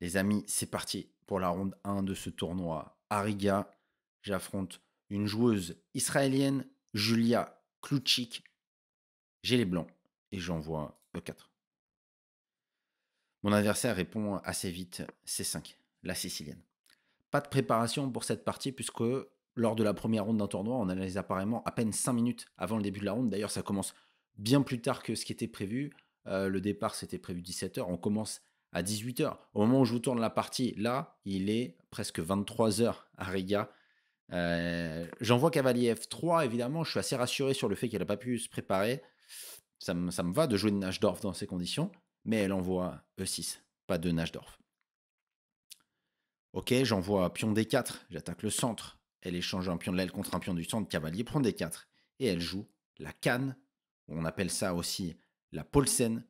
Les amis, c'est parti pour la ronde 1 de ce tournoi. Riga. j'affronte une joueuse israélienne, Julia Klutschik. J'ai les blancs et j'envoie E4. Mon adversaire répond assez vite C5, la sicilienne. Pas de préparation pour cette partie puisque lors de la première ronde d'un tournoi, on analyse apparemment à peine 5 minutes avant le début de la ronde. D'ailleurs, ça commence bien plus tard que ce qui était prévu. Euh, le départ, c'était prévu 17h. On commence à 18h. Au moment où je vous tourne la partie, là, il est presque 23h à Riga. Euh, j'envoie Cavalier F3, évidemment, je suis assez rassuré sur le fait qu'elle n'a pas pu se préparer. Ça me, va de jouer une Nashdorf dans ces conditions, mais elle envoie E6, pas de d'orf. Ok, j'envoie pion D4, j'attaque le centre. Elle échange un pion de l'aile contre un pion du centre, cavalier prend D4. Et elle joue la canne, on appelle ça aussi la polsen,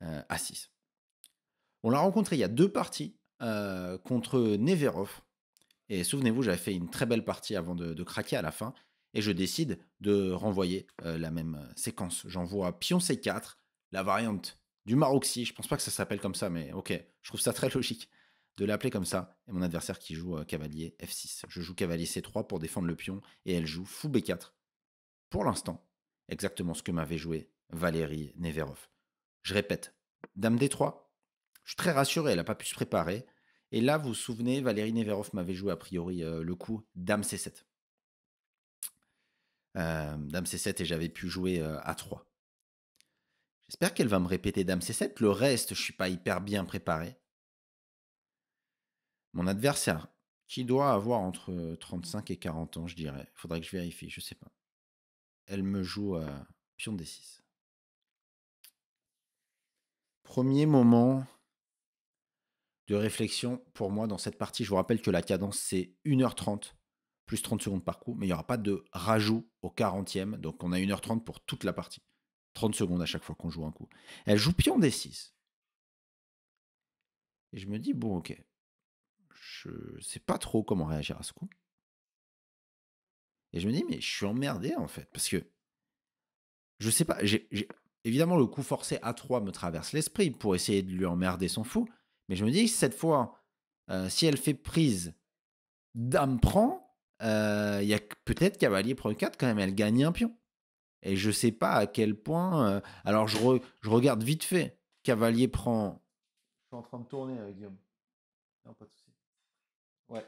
à 6 on l'a rencontré il y a deux parties euh, contre Neverov. Et souvenez-vous, j'avais fait une très belle partie avant de, craquer à la fin. Et je décide de renvoyer euh, la même euh, séquence. J'envoie Pion C4, la variante du Maroxi. Je pense pas que ça s'appelle comme ça, mais ok, je trouve ça très logique de l'appeler comme ça. Et mon adversaire qui joue cavalier F6. Je joue cavalier C3 pour défendre le pion. Et elle joue fou B4. Pour l'instant, exactement ce que m'avait joué Valérie Neverov. Je répète, Dame D3, je suis très rassuré, elle n'a pas pu se préparer. Et là, vous vous souvenez, Valérie Neverov m'avait joué a priori euh, le coup Dame C7. Euh, Dame C7 et j'avais pu jouer euh, à A3. J'espère qu'elle va me répéter Dame C7. Le reste, je suis pas hyper bien préparé. Mon adversaire, qui doit avoir entre 35 et 40 ans, je dirais. Faudrait que je vérifie, je ne sais pas. Elle me joue à pion D6. Premier moment de réflexion pour moi dans cette partie. Je vous rappelle que la cadence, c'est 1h30 plus 30 secondes par coup, mais il n'y aura pas de rajout au 40e. Donc on a 1h30 pour toute la partie. 30 secondes à chaque fois qu'on joue un coup. Elle joue pion D6. Et je me dis, bon, ok, je ne sais pas trop comment réagir à ce coup. Et je me dis, mais je suis emmerdé en fait, parce que je sais pas, j'ai, évidemment le coup forcé A3 me traverse l'esprit pour essayer de lui emmerder son fou, mais je me dis que cette fois, euh, si elle fait prise, dame prend, euh, il y a peut-être cavalier prend 4 quand même, elle gagne un pion. Et je ne sais pas à quel point. Euh, alors je, je, regarde vite fait. Cavalier prend. Je suis en train de tourner, avec Guillaume. Non, pas de souci. Ouais.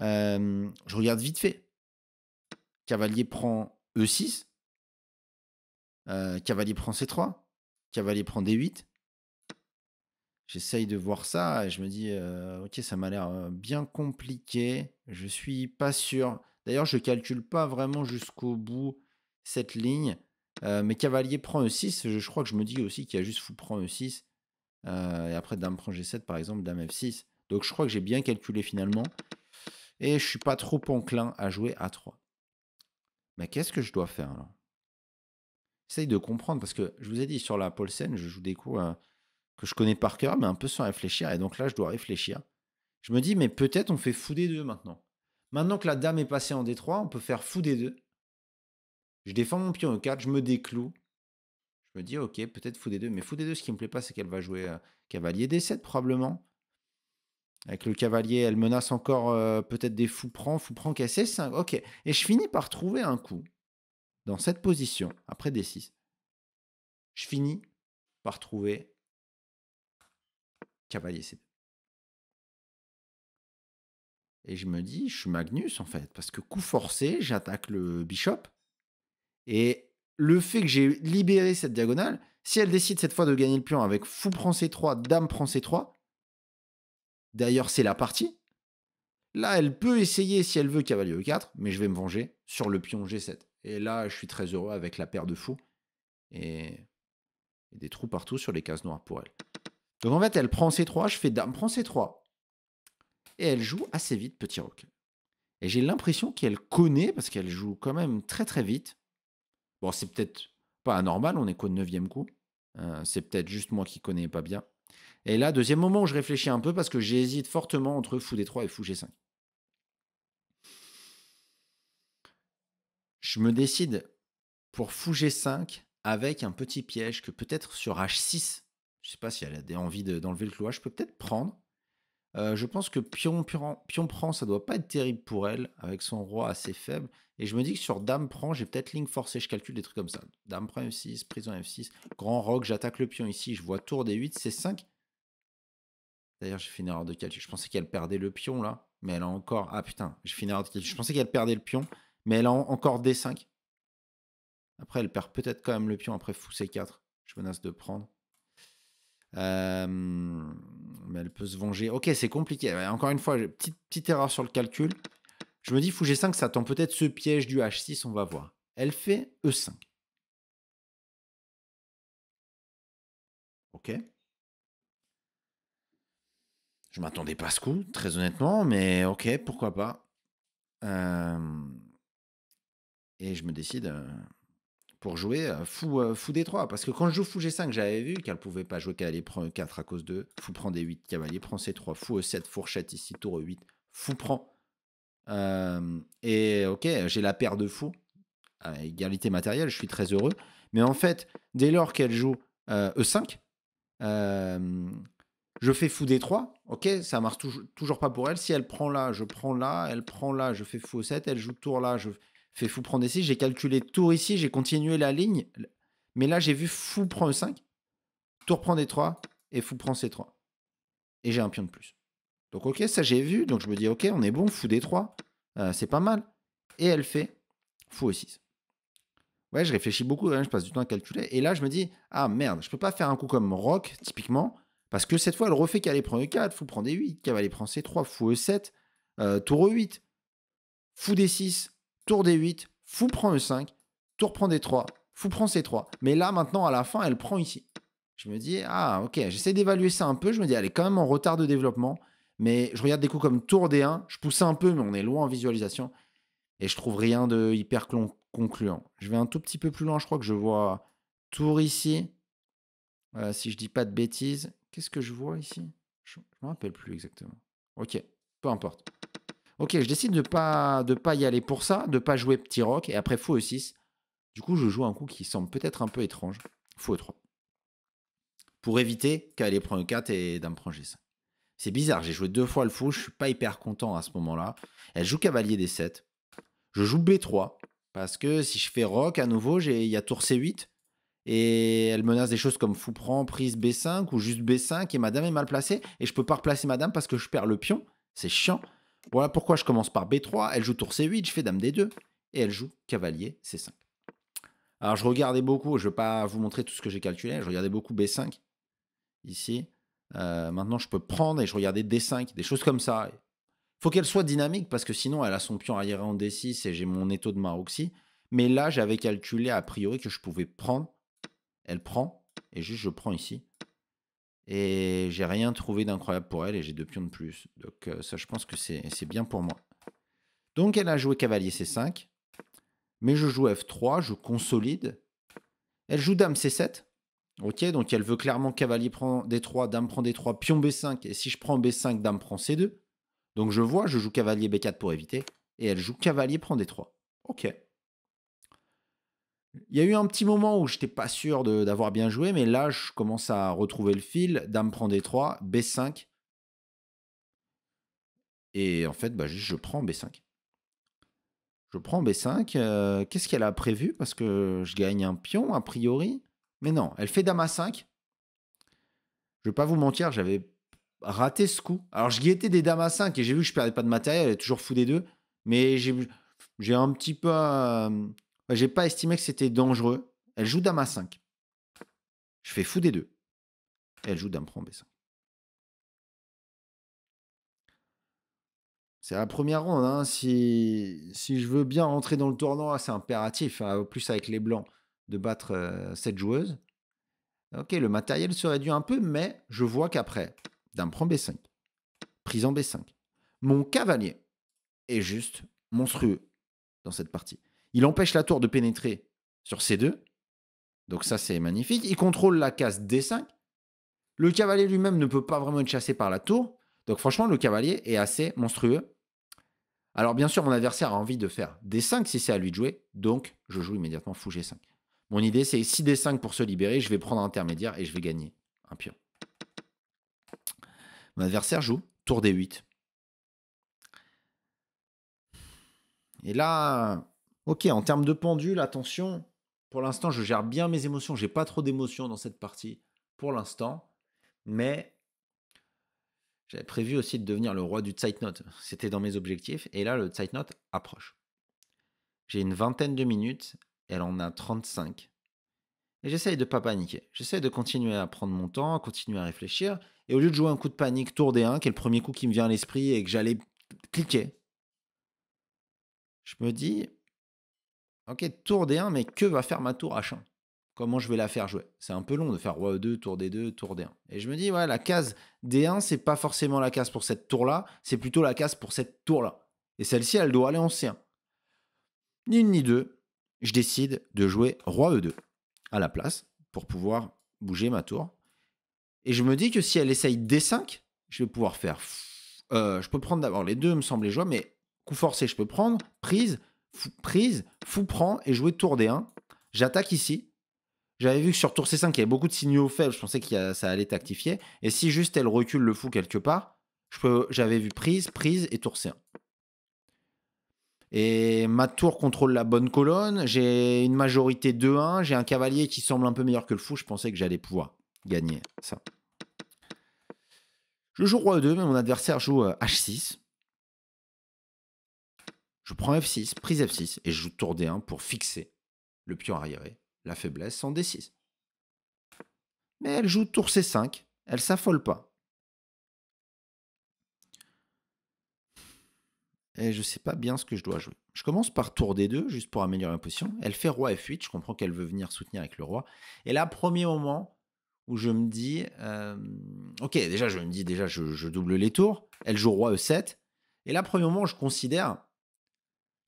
je regarde vite fait. Cavalier prend E6. Cavalier prend C3. Cavalier prend D8. J'essaye de voir ça et je me dis, ok, ça m'a l'air bien compliqué. Je suis pas sûr. D'ailleurs, je calcule pas vraiment jusqu'au bout cette ligne. mais cavalier prend E6. Je, crois que je me dis aussi qu'il y a juste fou prend E6. et après, dame prend G7, par exemple, dame F6. Donc, je crois que j'ai bien calculé finalement. Et je suis pas trop enclin à jouer A3. Mais qu'est-ce que je dois faire alors J'essaye de comprendre parce que je vous ai dit sur la Paulsen, je joue des coups hein, que je connais par cœur, mais un peu sans réfléchir. Et donc là, je dois réfléchir. Je me dis, mais peut-être on fait fou des deux maintenant. Maintenant que la dame est passée en D3, on peut faire fou des deux. Je défends mon pion E4, je me décloue. Je me dis, ok, peut-être fou des deux. Mais fou des deux, ce qui me plaît pas, c'est qu'elle va jouer euh, cavalier D7 probablement. Avec le cavalier, elle menace encore euh, peut-être des fous prends fous prend, cassé 5. Ok. Et je finis par trouver un coup dans cette position, après D6, je finis par trouver cavalier C2. Et je me dis, je suis Magnus en fait, parce que coup forcé, j'attaque le bishop. Et le fait que j'ai libéré cette diagonale, si elle décide cette fois de gagner le pion avec fou prend C3, dame prend C3, d'ailleurs c'est la partie, là elle peut essayer si elle veut cavalier E4, mais je vais me venger sur le pion G7. Et là, je suis très heureux avec la paire de fous et, des trous partout sur les cases noires pour elle. Donc en fait, elle prend ses trois, je fais dame, prend ses trois. Et elle joue assez vite petit roc. Et j'ai l'impression qu'elle connaît, parce qu'elle joue quand même très très vite. Bon, c'est peut-être pas anormal, on est qu'au neuvième coup. Hein, c'est peut-être juste moi qui connais pas bien. Et là, deuxième moment où je réfléchis un peu, parce que j'hésite fortement entre fou D3 et fou G5. Je me décide pour fou G5 avec un petit piège que peut-être sur H6, je sais pas si elle a envie d'enlever le clouage, je peux peut-être prendre. Euh, je pense que pion, pion, prend, ça doit pas être terrible pour elle, avec son roi assez faible. Et je me dis que sur dame prend, j'ai peut-être ligne forcée, je calcule des trucs comme ça. Dame prend F6, prison F6, grand roc, j'attaque le pion ici, je vois tour D8, c'est 5 D'ailleurs, j'ai fait une erreur de calcul. Je pensais qu'elle perdait le pion là, mais elle a encore. Ah putain, j'ai fait une erreur de calcul. Je pensais qu'elle perdait le pion mais elle a encore D5. Après, elle perd peut-être quand même le pion après fou C4. Je menace de prendre. mais elle peut se venger. Ok, c'est compliqué. Encore une fois, petite, petite erreur sur le calcul. Je me dis fou G5, ça tend peut-être ce piège du H6, on va voir. Elle fait E5. Ok. Je m'attendais pas à ce coup, très honnêtement, mais ok, pourquoi pas. Euh... Et je me décide euh, pour jouer euh, fou, euh, fou D3. Parce que quand je joue fou G5, j'avais vu qu'elle pouvait pas jouer cavalier prend E4 à cause de fou prend D8, cavalier prend C3, fou E7, fourchette ici, tour E8, fou prend. et ok, j'ai la paire de fous. À égalité matérielle, je suis très heureux. Mais en fait, dès lors qu'elle joue E5, e je fais fou D3. Ok, ça marche toujours, toujours pas pour elle. Si elle prend là, je prends là, elle prend là, je fais fou E7, elle joue tour là, je fait fou prendre des 6, j'ai calculé tour ici, j'ai continué la ligne, mais là j'ai vu fou prend e 5, tour prend des 3 et fou prend c3. Et j'ai un pion de plus. Donc ok, ça j'ai vu, donc je me dis ok, on est bon, fou des 3 euh, c'est pas mal. Et elle fait fou e6. Ouais, je réfléchis beaucoup, hein, je passe du temps à calculer. Et là je me dis, ah merde, je peux pas faire un coup comme rock typiquement, parce que cette fois elle refait qu'elle prend e4, fou prend d8, cavalier prend c3, fou e7, euh, tour e8, fou des 6 tour D8, fou prend E5, tour prend D3, fou prend C3. Mais là, maintenant, à la fin, elle prend ici. Je me dis, ah, ok, j'essaie d'évaluer ça un peu. Je me dis, elle est quand même en retard de développement. Mais je regarde des coups comme tour D1. Je pousse un peu, mais on est loin en visualisation. Et je trouve rien de hyper concluant. Je vais un tout petit peu plus loin. Je crois que je vois tour ici. Euh, si je dis pas de bêtises. Qu'est-ce que je vois ici Je ne me rappelle plus exactement. Ok, peu importe. Ok, je décide de pas de pas y aller pour ça, de pas jouer petit rock. et après fou e6. Du coup, je joue un coup qui semble peut-être un peu étrange, Fou e3. Pour éviter qu'elle prend e4 et dame prend g5. C'est bizarre, j'ai joué deux fois le fou, je suis pas hyper content à ce moment-là. Elle joue cavalier d7. Je joue b3 parce que si je fais rock à nouveau, il y a tour c8 et elle menace des choses comme fou prend, prise b5 ou juste b5 et madame est mal placée et je peux pas replacer madame parce que je perds le pion. C'est chiant. Voilà pourquoi je commence par B3, elle joue tour C8, je fais dame D2, et elle joue cavalier C5. Alors je regardais beaucoup, je ne vais pas vous montrer tout ce que j'ai calculé, je regardais beaucoup B5, ici. Euh, maintenant je peux prendre et je regardais D5, des choses comme ça. Il faut qu'elle soit dynamique parce que sinon elle a son pion arrière en D6 et j'ai mon étau de Maroxi. Mais là j'avais calculé a priori que je pouvais prendre, elle prend, et juste je prends ici, et j'ai rien trouvé d'incroyable pour elle et j'ai deux pions de plus. Donc euh, ça, je pense que c'est bien pour moi. Donc elle a joué cavalier C5. Mais je joue F3, je consolide. Elle joue dame C7. Ok, donc elle veut clairement cavalier prend D3, dame prend D3, pion B5. Et si je prends B5, dame prend C2. Donc je vois, je joue cavalier B4 pour éviter. Et elle joue cavalier prend D3. Ok. Il y a eu un petit moment où je j'étais pas sûr d'avoir bien joué, mais là, je commence à retrouver le fil. Dame prend D3, B5. Et en fait, bah, je prends B5. Je prends B5. Euh, qu'est-ce qu'elle a prévu Parce que je gagne un pion, a priori. Mais non, elle fait Dame A5. Je vais pas vous mentir, j'avais raté ce coup. Alors, je guettais des Dames A5 et j'ai vu que je perdais pas de matériel. Elle est toujours fou des deux. Mais j'ai un petit peu... Bah, j'ai pas estimé que c'était dangereux. Elle joue dame à 5. Je fais fou des deux. elle joue dame prend B5. C'est la première ronde. Hein. Si, si je veux bien rentrer dans le tournoi, c'est impératif, hein, plus avec les blancs, de battre euh, cette joueuse. Ok, le matériel se réduit un peu, mais je vois qu'après, dame prend B5, prise en B5. Mon cavalier est juste monstrueux dans cette partie. Il empêche la tour de pénétrer sur C2. Donc ça, c'est magnifique. Il contrôle la case D5. Le cavalier lui-même ne peut pas vraiment être chassé par la tour. Donc franchement, le cavalier est assez monstrueux. Alors bien sûr, mon adversaire a envie de faire D5 si c'est à lui de jouer. Donc je joue immédiatement fou G5. Mon idée, c'est 6 D5 pour se libérer. Je vais prendre un intermédiaire et je vais gagner un pion. Mon adversaire joue tour D8. Et là, Ok, en termes de pendule, attention, pour l'instant, je gère bien mes émotions. J'ai pas trop d'émotions dans cette partie pour l'instant. Mais j'avais prévu aussi de devenir le roi du note. C'était dans mes objectifs. Et là, le note approche. J'ai une vingtaine de minutes. Elle en a 35. Et j'essaye de ne pas paniquer. J'essaye de continuer à prendre mon temps, à continuer à réfléchir. Et au lieu de jouer un coup de panique tour des 1, qui est le premier coup qui me vient à l'esprit et que j'allais cliquer, je me dis, Ok, tour D1, mais que va faire ma tour H1 Comment je vais la faire jouer C'est un peu long de faire roi E2, tour D2, tour D1. Et je me dis, ouais, la case D1, c'est pas forcément la case pour cette tour-là, c'est plutôt la case pour cette tour-là. Et celle-ci, elle doit aller en C1. Ni une ni deux, je décide de jouer roi E2 à la place pour pouvoir bouger ma tour. Et je me dis que si elle essaye D5, je vais pouvoir faire. Euh, je peux prendre d'abord les deux, me semblait joie, mais coup forcé, je peux prendre, prise, prise, fou prend et jouer tour D1. J'attaque ici. J'avais vu que sur tour C5, il y avait beaucoup de signaux faibles. Je pensais que ça allait tactifier. Et si juste elle recule le fou quelque part, j'avais vu prise, prise et tour C1. Et ma tour contrôle la bonne colonne. J'ai une majorité 2-1. J'ai un cavalier qui semble un peu meilleur que le fou. Je pensais que j'allais pouvoir gagner ça. Je joue roi E2, mais mon adversaire joue H6. Euh, je prends F6, prise F6, et je joue tour D1 pour fixer le pion arriéré, la faiblesse en D6. Mais elle joue tour C5, elle s'affole pas. Et je sais pas bien ce que je dois jouer. Je commence par tour D2, juste pour améliorer ma position. Elle fait roi F8, je comprends qu'elle veut venir soutenir avec le roi. Et là, premier moment où je me dis, euh, ok, déjà je me dis, déjà je, je double les tours. Elle joue roi E7. Et là, premier moment, je considère,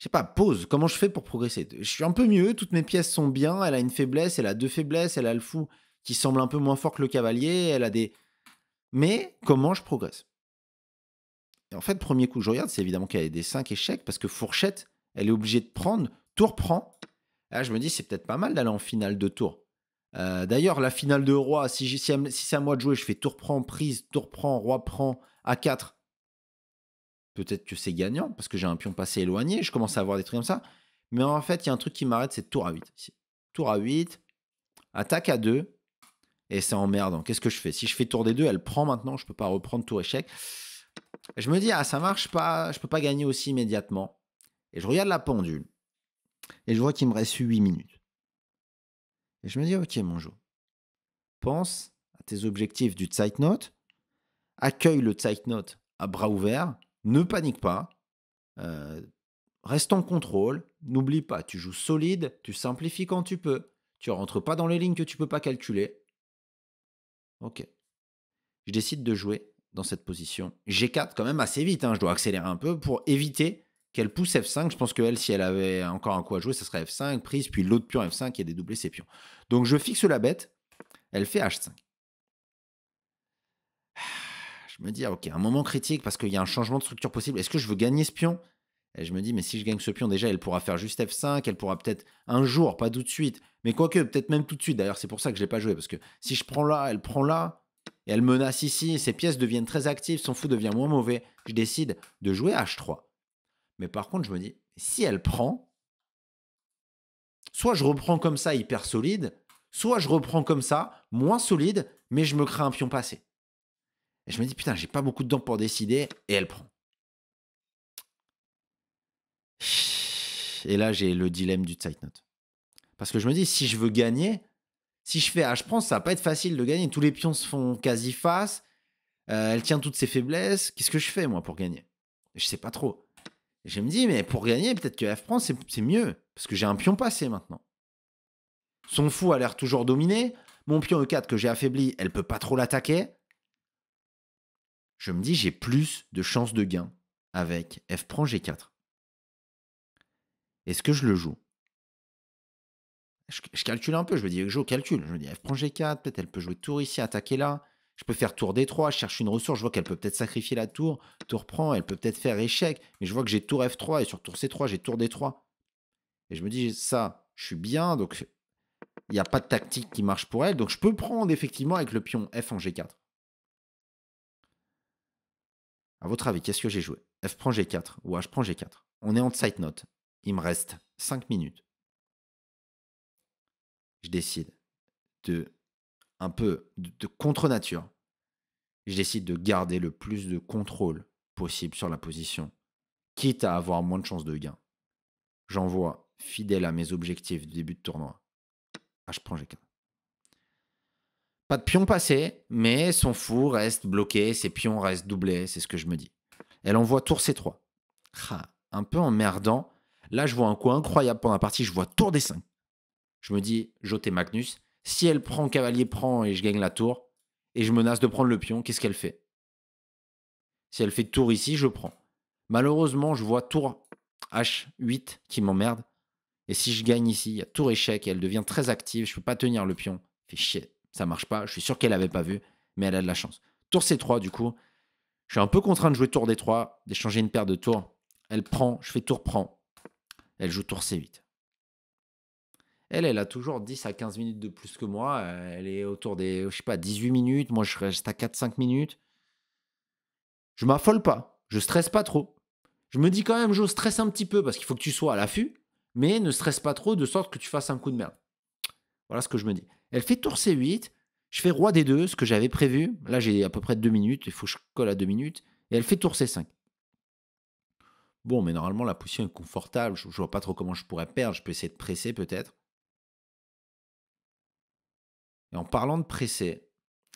je sais pas, pause, comment je fais pour progresser Je suis un peu mieux, toutes mes pièces sont bien, elle a une faiblesse, elle a deux faiblesses, elle a le fou qui semble un peu moins fort que le cavalier, elle a des... Mais comment je progresse Et En fait, premier coup, je regarde, c'est évidemment qu'elle a des 5 échecs, parce que fourchette, elle est obligée de prendre, tour prend. Là, ah, je me dis, c'est peut-être pas mal d'aller en finale de tour. Euh, d'ailleurs, la finale de roi, si, si, si c'est à moi de jouer, je fais tour prend, prise, tour prend, roi prend, A4 peut-être que c'est gagnant parce que j'ai un pion passé éloigné, je commence à avoir des trucs comme ça. Mais en fait, il y a un truc qui m'arrête, c'est tour à 8. Tour à 8, attaque à 2, et c'est emmerdant. Qu'est-ce que je fais Si je fais tour des 2, elle prend maintenant, je peux pas reprendre tour échec. Je me dis, ah, ça marche pas, je peux pas gagner aussi immédiatement. Et je regarde la pendule, et je vois qu'il me reste 8 minutes. Et je me dis, ok, mon jeu. pense à tes objectifs du note. accueille le note à bras ouverts, ne panique pas, reste en contrôle, n'oublie pas, tu joues solide, tu simplifies quand tu peux, tu rentres pas dans les lignes que tu peux pas calculer. Ok. Je décide de jouer dans cette position. G4 quand même assez vite, hein. je dois accélérer un peu pour éviter qu'elle pousse F5. Je pense que si elle avait encore un coup à jouer, ce serait F5, prise, puis l'autre pion F5 et dédoubler ses pions. Donc je fixe la bête, elle fait H5 je me dis, ah, ok, un moment critique parce qu'il y a un changement de structure possible. Est-ce que je veux gagner ce pion Et je me dis, mais si je gagne ce pion, déjà, elle pourra faire juste F5, elle pourra peut-être un jour, pas tout de suite, mais quoique, peut-être même tout de suite. D'ailleurs, c'est pour ça que je ne l'ai pas joué, parce que si je prends là, elle prend là, et elle menace ici, ses pièces deviennent très actives, son fou devient moins mauvais. Je décide de jouer H3. Mais par contre, je me dis, si elle prend, soit je reprends comme ça hyper solide, soit je reprends comme ça, moins solide, mais je me crée un pion passé. Et je me dis, putain, j'ai pas beaucoup de temps pour décider, et elle prend. Et là, j'ai le dilemme du tight note. Parce que je me dis, si je veux gagner, si je fais H ah, je prends, ça va pas être facile de gagner. Tous les pions se font quasi face. Euh, elle tient toutes ses faiblesses. Qu'est-ce que je fais, moi, pour gagner Je sais pas trop. je me dis, mais pour gagner, peut-être que F prend, c'est mieux. Parce que j'ai un pion passé maintenant. Son fou a l'air toujours dominé. Mon pion E4 que j'ai affaibli, elle peut pas trop l'attaquer je me dis j'ai plus de chances de gain avec F prend G4. Est-ce que je le joue je, calcule un peu, je me dis je calcule, je me dis F prend G4, peut-être elle peut jouer tour ici, attaquer là. Je peux faire tour D3, je cherche une ressource, je vois qu'elle peut peut-être sacrifier la tour, tour prend, elle peut peut-être faire échec, mais je vois que j'ai tour F3 et sur tour C3, j'ai tour D3. Et je me dis ça, je suis bien, donc il n'y a pas de tactique qui marche pour elle, donc je peux prendre effectivement avec le pion F en G4. À votre avis, qu'est-ce que j'ai joué F prend G4 ou H prend G4. On est en side note. Il me reste 5 minutes. Je décide de un peu de, contre-nature. Je décide de garder le plus de contrôle possible sur la position, quitte à avoir moins de chances de gain. J'envoie, fidèle à mes objectifs du début de tournoi, H prend G4. Pas de pion passé, mais son fou reste bloqué, ses pions restent doublés, c'est ce que je me dis. Elle envoie tour C3. Ah, un peu emmerdant. Là, je vois un coup incroyable pendant la partie, je vois tour des 5 Je me dis, Joté Magnus, si elle prend, cavalier prend et je gagne la tour, et je menace de prendre le pion, qu'est-ce qu'elle fait Si elle fait tour ici, je prends. Malheureusement, je vois tour H8 qui m'emmerde. Et si je gagne ici, il y a tour échec et elle devient très active, je peux pas tenir le pion. Fait chier ça marche pas. Je suis sûr qu'elle avait pas vu, mais elle a de la chance. Tour C3, du coup, je suis un peu contraint de jouer tour D3, d'échanger une paire de tours. Elle prend, je fais tour prend. Elle joue tour C8. Elle, elle a toujours 10 à 15 minutes de plus que moi. Elle est autour des, je sais pas, 18 minutes. Moi, je reste à 4-5 minutes. Je m'affole pas. Je stresse pas trop. Je me dis quand même, je stresse un petit peu parce qu'il faut que tu sois à l'affût, mais ne stresse pas trop de sorte que tu fasses un coup de merde. Voilà ce que je me dis. Elle fait tour C8. Je fais roi D2, ce que j'avais prévu. Là, j'ai à peu près deux minutes. Il faut que je colle à deux minutes. Et elle fait tour C5. Bon, mais normalement, la position est confortable. Je, ne vois pas trop comment je pourrais perdre. Je peux essayer de presser peut-être. Et en parlant de presser,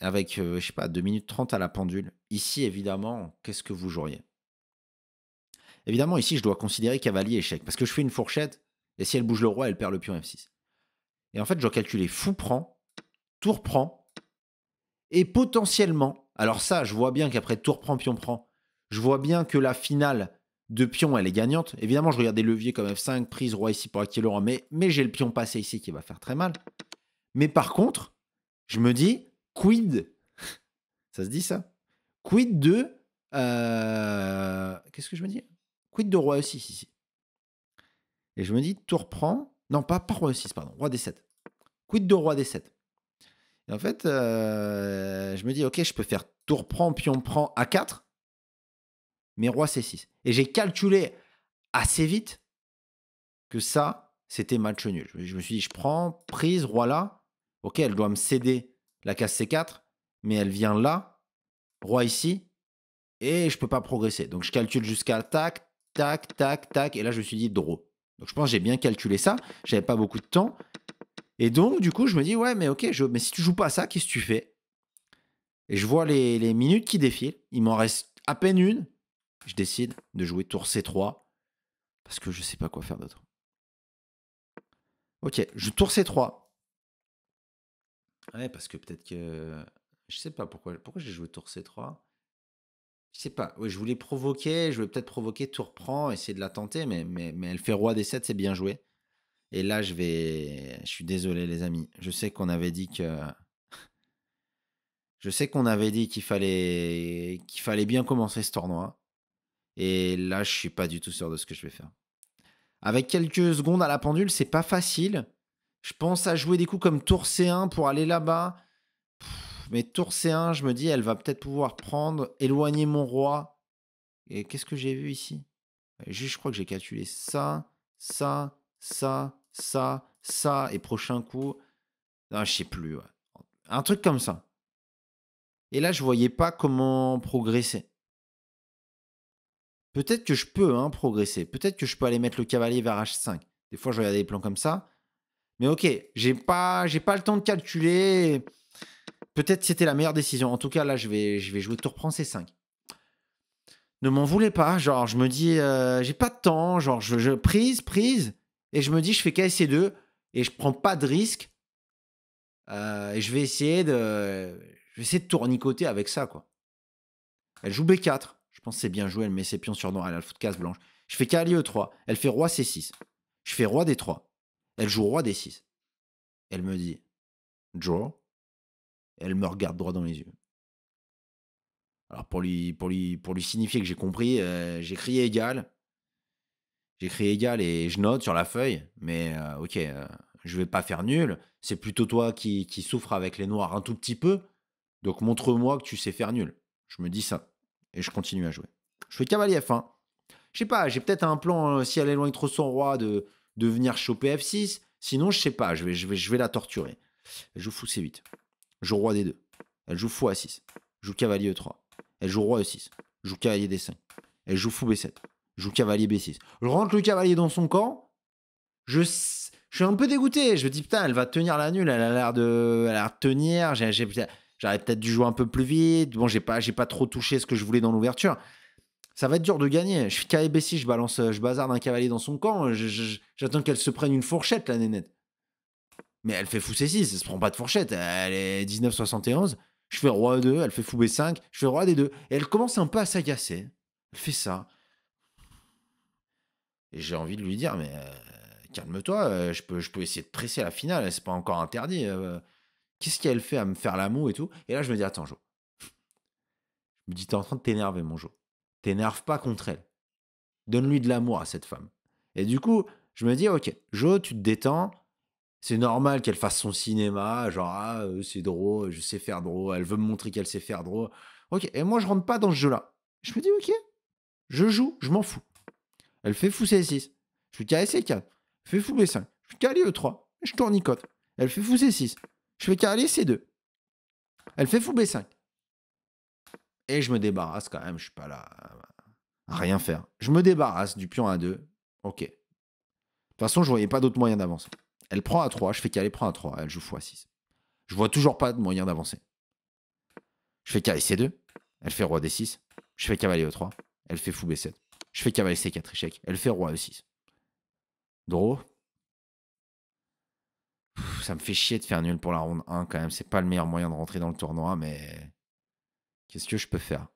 avec, euh, je sais pas, 2 minutes 30 à la pendule, ici, évidemment, qu'est-ce que vous joueriez Évidemment, ici, je dois considérer cavalier échec. Parce que je fais une fourchette. Et si elle bouge le roi, elle perd le pion F6. Et en fait, je dois calculer fou prend, tour prend, et potentiellement, alors ça, je vois bien qu'après tour prend, pion prend, je vois bien que la finale de pion, elle est gagnante. Évidemment, je regarde des leviers comme F5, prise, roi ici pour activer le roi, mais, mais j'ai le pion passé ici qui va faire très mal. Mais par contre, je me dis, quid Ça se dit ça Quid de... Euh, qu'est-ce que je me dis Quid de roi E6 ici Et je me dis, tour prend... Non, pas, par roi E6, pardon, roi D7. Quid de roi des 7 en fait, euh, je me dis, ok, je peux faire tour prend, on prend à 4, mais roi C6. Et j'ai calculé assez vite que ça, c'était match nul. Je me suis dit, je prends, prise, roi là. Ok, elle doit me céder la case C4, mais elle vient là, roi ici, et je peux pas progresser. Donc je calcule jusqu'à tac, tac, tac, tac, et là je me suis dit draw. Donc je pense que j'ai bien calculé ça, j'avais pas beaucoup de temps, et donc, du coup, je me dis, ouais, mais ok, je, mais si tu joues pas à ça, qu'est-ce que tu fais Et je vois les, minutes qui défilent. Il m'en reste à peine une. Je décide de jouer tour C3 parce que je sais pas quoi faire d'autre. Ok, je joue tour C3. Ouais, parce que peut-être que. Je sais pas pourquoi, pourquoi j'ai joué tour C3. Je sais pas. Ouais, je voulais provoquer, je voulais peut-être provoquer tour prend, essayer de la tenter, mais, mais, mais elle fait roi des 7 c'est bien joué. Et là, je vais. Je suis désolé, les amis. Je sais qu'on avait dit que. Je sais qu'on avait dit qu'il fallait qu'il fallait bien commencer ce tournoi. Et là, je suis pas du tout sûr de ce que je vais faire. Avec quelques secondes à la pendule, c'est pas facile. Je pense à jouer des coups comme tour C1 pour aller là-bas. Mais tour C1, je me dis, elle va peut-être pouvoir prendre, éloigner mon roi. Et qu'est-ce que j'ai vu ici Je crois que j'ai calculé ça, ça, ça, ça, ça, et prochain coup, je sais plus. Un truc comme ça. Et là, je voyais pas comment progresser. Peut-être que je peux hein, progresser. Peut-être que je peux aller mettre le cavalier vers H5. Des fois, je regardais des plans comme ça. Mais ok, j'ai pas, j'ai pas le temps de calculer. Peut-être c'était la meilleure décision. En tout cas, là, je vais, je vais jouer tour prend C5. Ne m'en voulez pas. Genre, je me dis, euh, j'ai pas de temps. Genre, je prise, prise. Et je me dis, je fais KSC2 et je prends pas de risque. Euh, et je vais essayer de, je vais essayer de tournicoter avec ça, quoi. Elle joue B4. Je pense que c'est bien joué. Elle met ses pions sur noir. Elle a le foot de blanche. Je fais cavalier E3. Elle fait roi C6. Je fais roi D3. Elle joue roi D6. Elle me dit draw. Elle me regarde droit dans les yeux. Alors pour lui, pour lui, pour lui signifier que j'ai compris, euh, j'ai crié égal. J'écris égal et je note sur la feuille, mais euh, ok, euh, je vais pas faire nul. C'est plutôt toi qui, qui souffres avec les noirs un tout petit peu. Donc montre-moi que tu sais faire nul. Je me dis ça. Et je continue à jouer. Je fais cavalier F1. Je sais pas, j'ai peut-être un plan, euh, si elle éloigne trop son roi, de, de venir choper F6. Sinon, je sais pas, je vais, la torturer. Elle joue fou C8. Je joue roi D2. Elle joue fou A6. Je joue cavalier E3. Elle joue roi E6. Je joue cavalier D5. Elle joue fou B7 je joue cavalier B6. Je rentre le cavalier dans son camp. Je, je suis un peu dégoûté. Je me dis, putain, elle va tenir la nulle. Elle a l'air de, tenir. J'aurais peut-être dû jouer un peu plus vite. Bon, j'ai pas, j'ai pas trop touché ce que je voulais dans l'ouverture. Ça va être dur de gagner. Je fais cavalier B6, je balance, je bazarde un cavalier dans son camp. J'attends qu'elle se prenne une fourchette, la nénette. Mais elle fait fou C6, elle se prend pas de fourchette. Elle est 1971. Je fais roi 2 e elle fait fou B5, je fais roi D2. Et elle commence un peu à s'agacer. Elle fait ça j'ai envie de lui dire, mais euh, calme-toi, euh, je, peux, je peux essayer de presser la finale, c'est pas encore interdit. Euh, qu'est-ce qu'elle fait à me faire l'amour et tout Et là, je me dis, attends, Jo. Je me dis, t'es en train de t'énerver, mon Jo. T'énerve pas contre elle. Donne-lui de l'amour à cette femme. Et du coup, je me dis, ok, Jo, tu te détends. C'est normal qu'elle fasse son cinéma, genre, ah, c'est drôle, je sais faire drôle, elle veut me montrer qu'elle sait faire drôle. Ok, et moi, je rentre pas dans ce jeu-là. Je me dis, ok, je joue, je m'en fous. Elle fait fou C6. E je fais carré C4. Fais fou B5. Je fais carré E3. Je tournicote. Elle fait fou C6. Je fais carré C2. Elle fait fou B5. Et je me débarrasse quand même. Je suis pas là à rien faire. Je me débarrasse du pion A2. Ok. De toute façon, je voyais pas d'autre moyen d'avancer. Elle prend a 3, je fais KLE prend a 3, elle joue fou a 6 Je vois toujours pas de moyen d'avancer. Je fais cavalier c2, elle fait roi d6, je fais cavalier e3, elle fait fou b7. Je fais cavalier C4 échec. Elle fait roi E6. Draw. ça me fait chier de faire nul pour la ronde 1 quand même. C'est pas le meilleur moyen de rentrer dans le tournoi, mais qu'est-ce que je peux faire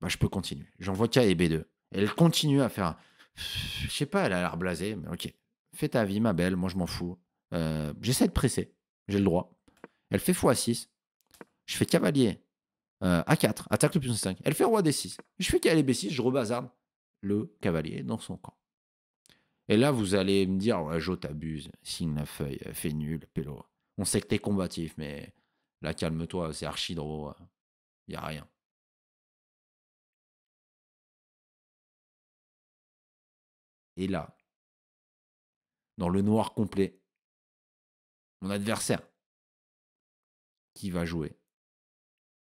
Bah, je peux continuer. J'envoie K et B2. Elle continue à faire. Je sais pas, elle a l'air blasée, mais ok. Fais ta vie, ma belle. Moi, je m'en fous. Euh, j'essaie de presser. J'ai le droit. Elle fait x6. Je fais cavalier euh, A4, attaque le pion C5. Elle fait roi D6. Je fais qu'elle est B6, je rebazarde le cavalier dans son camp. Et là, vous allez me dire, Jo, t'abuses, signe la feuille, euh, fais nul, pélo. On sait que t'es combatif, mais là, calme-toi, c'est archi drôle. Il n'y a rien. Et là, dans le noir complet, mon adversaire qui va jouer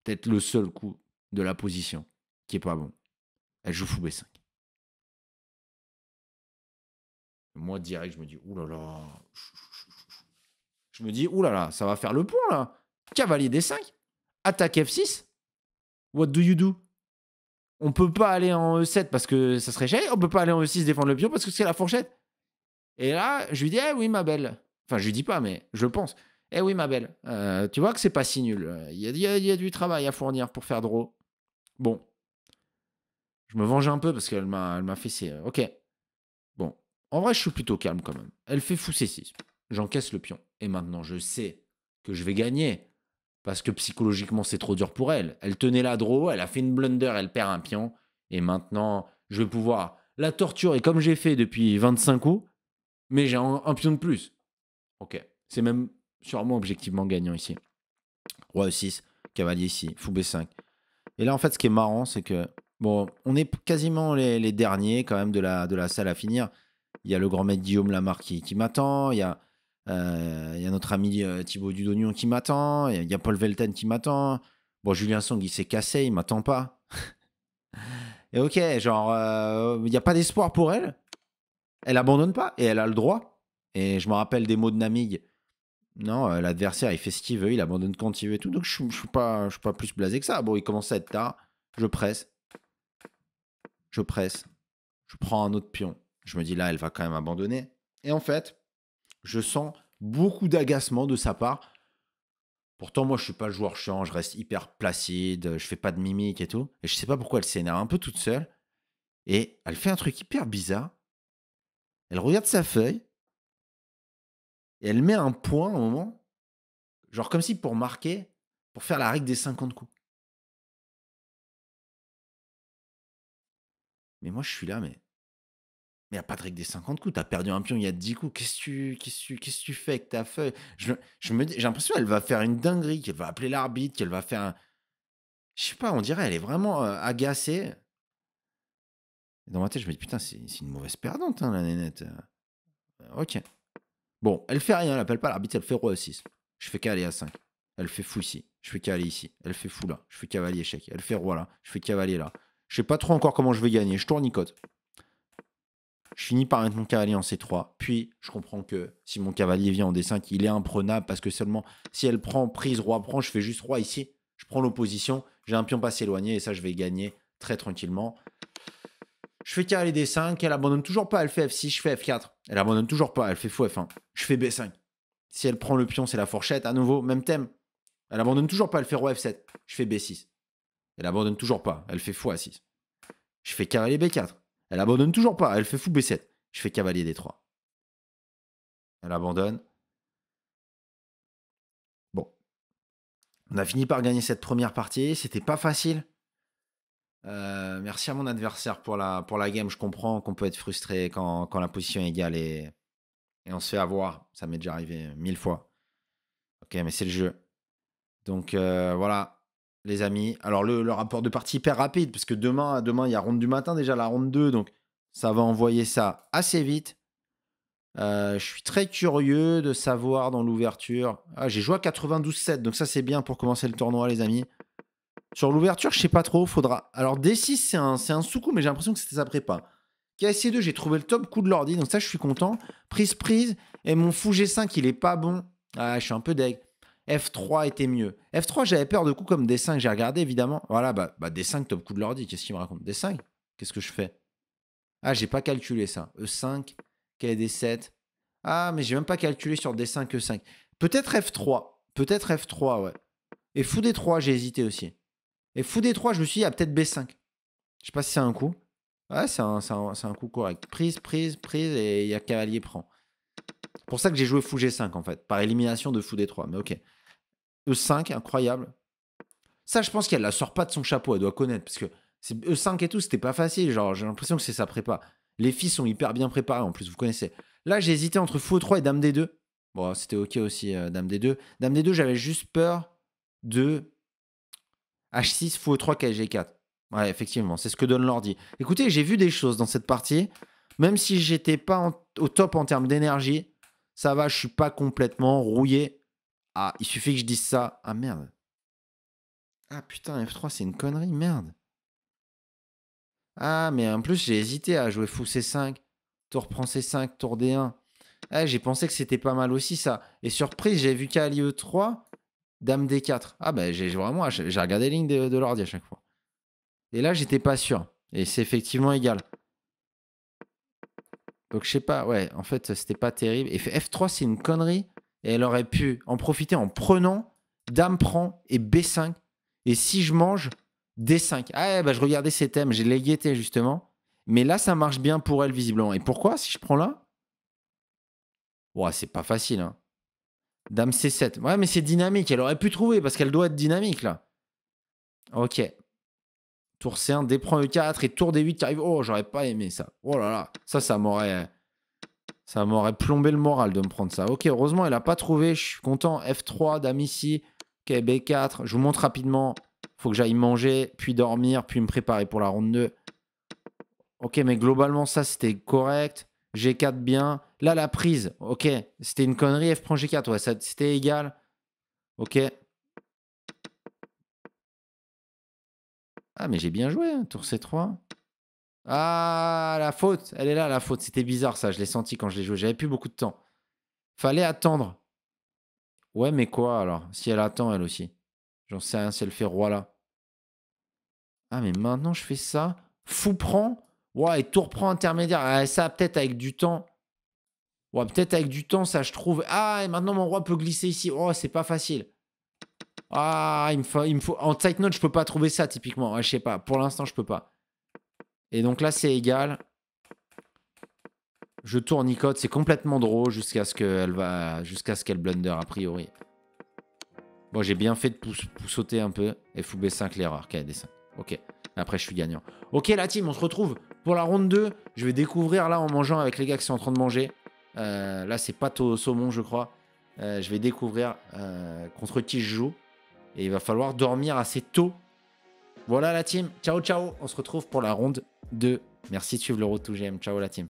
peut-être le seul coup de la position qui est pas bon. Elle joue fou B5. Moi, direct, je me dis, oulala. Là là. Je me dis, oulala, là ça va faire le pont là. Cavalier D5, attaque F6. What do you do On peut pas aller en E7 parce que ça serait cher. On peut pas aller en E6 défendre le pion parce que c'est la fourchette. Et là, je lui dis, eh oui, ma belle. Enfin, je lui dis pas, mais je pense. Eh oui, ma belle, euh, tu vois que c'est pas si nul. Il y, a, du travail à fournir pour faire draw. Bon. Je me venge un peu parce qu'elle m'a m'a fait c'est. Euh, ok. Bon. En vrai, je suis plutôt calme quand même. Elle fait fou si. J'encaisse le pion. Et maintenant, je sais que je vais gagner. Parce que psychologiquement, c'est trop dur pour elle. Elle tenait la draw, elle a fait une blunder, elle perd un pion. Et maintenant, je vais pouvoir la torture torturer comme j'ai fait depuis 25 coups, mais j'ai un pion de plus. Ok. C'est même sûrement objectivement gagnant ici. Roi 6 cavalier ici, fou B5. Et là, en fait, ce qui est marrant, c'est que, bon, on est quasiment les, derniers quand même de la, de la salle à finir. Il y a le grand maître Guillaume Lamarck qui, m'attend, il y a. Euh, il y a notre ami euh, Thibaut Dudonion qui m'attend, il y, a Paul Velten qui m'attend. Bon, Julien Song, il s'est cassé, il m'attend pas. et ok, genre, euh, il n'y a pas d'espoir pour elle. Elle abandonne pas et elle a le droit. Et je me rappelle des mots de Namig non, euh, l'adversaire, il fait ce qu'il veut, il abandonne quand il veut et tout. Donc, je ne suis pas, pas plus blasé que ça. Bon, il commence à être tard. Je presse. Je presse. Je prends un autre pion. Je me dis, là, elle va quand même abandonner. Et en fait, je sens beaucoup d'agacement de sa part. Pourtant, moi, je suis pas le joueur chiant. Je reste hyper placide. Je fais pas de mimique et tout. Et je sais pas pourquoi elle s'énerve un peu toute seule. Et elle fait un truc hyper bizarre. Elle regarde sa feuille. Et elle met un point au moment, genre comme si pour marquer, pour faire la règle des 50 coups. Mais moi, je suis là, mais. Mais il n'y a pas de règle des 50 coups. Tu as perdu un pion, il y a 10 coups. Qu'est-ce que tu, quest tu, quest tu fais avec ta feuille je, je me, J'ai l'impression qu'elle va faire une dinguerie, qu'elle va appeler l'arbitre, qu'elle va faire un. Je sais pas, on dirait, elle est vraiment agacée. Dans ma tête, je me dis, putain, c'est, une mauvaise perdante, hein, la nénette. Euh. Ok. Bon, elle fait rien, elle appelle pas l'arbitre, elle fait roi à 6. Je fais Cavalier à 5. Elle fait fou ici. Je fais Cavalier ici. Elle fait fou là. Je fais cavalier échec. Elle fait roi là. Je fais cavalier là. Je sais pas trop encore comment je vais gagner. Je tourne tournicote. Je finis par mettre mon cavalier en C3. Puis, je comprends que si mon cavalier vient en D5, il est imprenable parce que seulement si elle prend prise, roi prend, je fais juste roi ici. Je prends l'opposition. J'ai un pion pas s'éloigner et ça, je vais gagner très tranquillement. Je fais cavalier d 5 elle abandonne toujours pas, elle fait F6, je fais F4. Elle abandonne toujours pas, elle fait fou F1. Je fais B5. Si elle prend le pion, c'est la fourchette, à nouveau, même thème. Elle abandonne toujours pas, elle fait roi F7. Je fais B6. Elle abandonne toujours pas, elle fait fou A6. Je fais cavalier B4. Elle abandonne toujours pas, elle fait fou B7. Je fais cavalier D3. Elle abandonne. Bon. On a fini par gagner cette première partie, c'était pas facile. Euh, merci à mon adversaire pour la, pour la game. Je comprends qu'on peut être frustré quand, la position est égale et, et on se fait avoir. Ça m'est déjà arrivé mille fois. Ok, mais c'est le jeu. Donc euh, voilà, les amis. Alors le, rapport de partie hyper rapide, parce que demain, demain, il y a ronde du matin déjà, la ronde 2. Donc ça va envoyer ça assez vite. Euh, je suis très curieux de savoir dans l'ouverture. Ah, j'ai joué à 92-7, donc ça c'est bien pour commencer le tournoi, les amis. Sur l'ouverture, je sais pas trop, faudra. Alors D6, c'est un, un sous mais j'ai l'impression que c'était sa prépa. KSC2, j'ai trouvé le top coup de l'ordi, donc ça, je suis content. Prise, prise. Et mon fou G5, il est pas bon. Ah, je suis un peu deg. F3 était mieux. F3, j'avais peur de coup comme D5, j'ai regardé évidemment. Voilà, bah, bah D5, top coup de l'ordi, qu'est-ce qu'il me raconte D5 Qu'est-ce que je fais Ah, j'ai pas calculé ça. E5, KD7. Ah, mais j'ai même pas calculé sur D5, E5. Peut-être F3. Peut-être F3, ouais. Et fou D3, j'ai hésité aussi. Et fou d 3, je me suis dit, ah, peut-être B5. Je sais pas si c'est un coup. Ouais, c'est un, un, coup correct. Prise, prise, prise, et il y a cavalier prend. C'est pour ça que j'ai joué fou G5, en fait, par élimination de fou d 3. Mais ok. E5, incroyable. Ça, je pense qu'elle la sort pas de son chapeau, elle doit connaître, parce que E5 e et tout, c'était pas facile. Genre, j'ai l'impression que c'est sa prépa. Les filles sont hyper bien préparées, en plus, vous connaissez. Là, j'ai hésité entre fou 3 et dame D2. Bon, c'était ok aussi, euh, dame D2. Dame D2, j'avais juste peur de H6 e 3 KG4. Ouais, effectivement, c'est ce que donne l'ordi. Écoutez, j'ai vu des choses dans cette partie. Même si j'étais pas au top en termes d'énergie, ça va, je suis pas complètement rouillé. Ah, il suffit que je dise ça. Ah merde. Ah putain, F3, c'est une connerie, merde. Ah, mais en plus, j'ai hésité à jouer fou C5, tour prend C5, tour D1. Eh, j'ai pensé que c'était pas mal aussi ça. Et surprise, j'ai vu qu'à l'IE3, Dame D4. Ah ben, j'ai vraiment, j'ai regardé les lignes de, l'ordi à chaque fois. Et là, j'étais pas sûr. Et c'est effectivement égal. Donc je sais pas, ouais, en fait, c'était pas terrible. Et F3, c'est une connerie. Et elle aurait pu en profiter en prenant, dame prend et B5. Et si je mange, D5. Ah bah je regardais ces thèmes, j'ai les justement. Mais là, ça marche bien pour elle visiblement. Et pourquoi si je prends là Ouais, c'est pas facile. Hein. Dame C7. Ouais, mais c'est dynamique. Elle aurait pu trouver parce qu'elle doit être dynamique là. Ok. Tour C1, D prend E4 et tour D8 qui arrive. Oh, j'aurais pas aimé ça. Oh là là. Ça, ça m'aurait. Ça m'aurait plombé le moral de me prendre ça. Ok, heureusement, elle a pas trouvé. Je suis content. F3, dame ici. Ok, B4. Je vous montre rapidement. Faut que j'aille manger, puis dormir, puis me préparer pour la ronde 2. Ok, mais globalement, ça, c'était correct. G4 bien. Là, la prise, ok, c'était une connerie, F prend G4, ouais, c'était égal. Ok. Ah, mais j'ai bien joué, hein, tour C3. Ah, la faute, elle est là, la faute. C'était bizarre, ça, je l'ai senti quand je l'ai joué. J'avais plus beaucoup de temps. Fallait attendre. Ouais, mais quoi, alors Si elle attend, elle aussi. J'en sais rien si elle fait roi, là. Ah, mais maintenant, je fais ça. Fou prend Ouais, et tout reprend intermédiaire. Ah, ça, peut-être avec du temps. Ouais, peut-être avec du temps, ça, je trouve. Ah, et maintenant, mon roi peut glisser ici. Oh, c'est pas facile. Ah, il me faut, il me faut... En tight note, je peux pas trouver ça, typiquement. Ouais, je sais pas. Pour l'instant, je peux pas. Et donc là, c'est égal. Je tourne Icode. C'est complètement drôle jusqu'à ce qu'elle va... Jusqu'à ce qu'elle blunder, a priori. Bon, j'ai bien fait de sauter poussoter un peu. Et b 5 l'erreur. Ok. Après, je suis gagnant. Ok, la team, on se retrouve pour la ronde 2, je vais découvrir là en mangeant avec les gars qui sont en train de manger. Euh, là, c'est pâte au saumon, je crois. Euh, je vais découvrir euh, contre qui je joue. Et il va falloir dormir assez tôt. Voilà la team. Ciao, ciao. On se retrouve pour la ronde 2. Merci de suivre le route to GM. Ciao la team.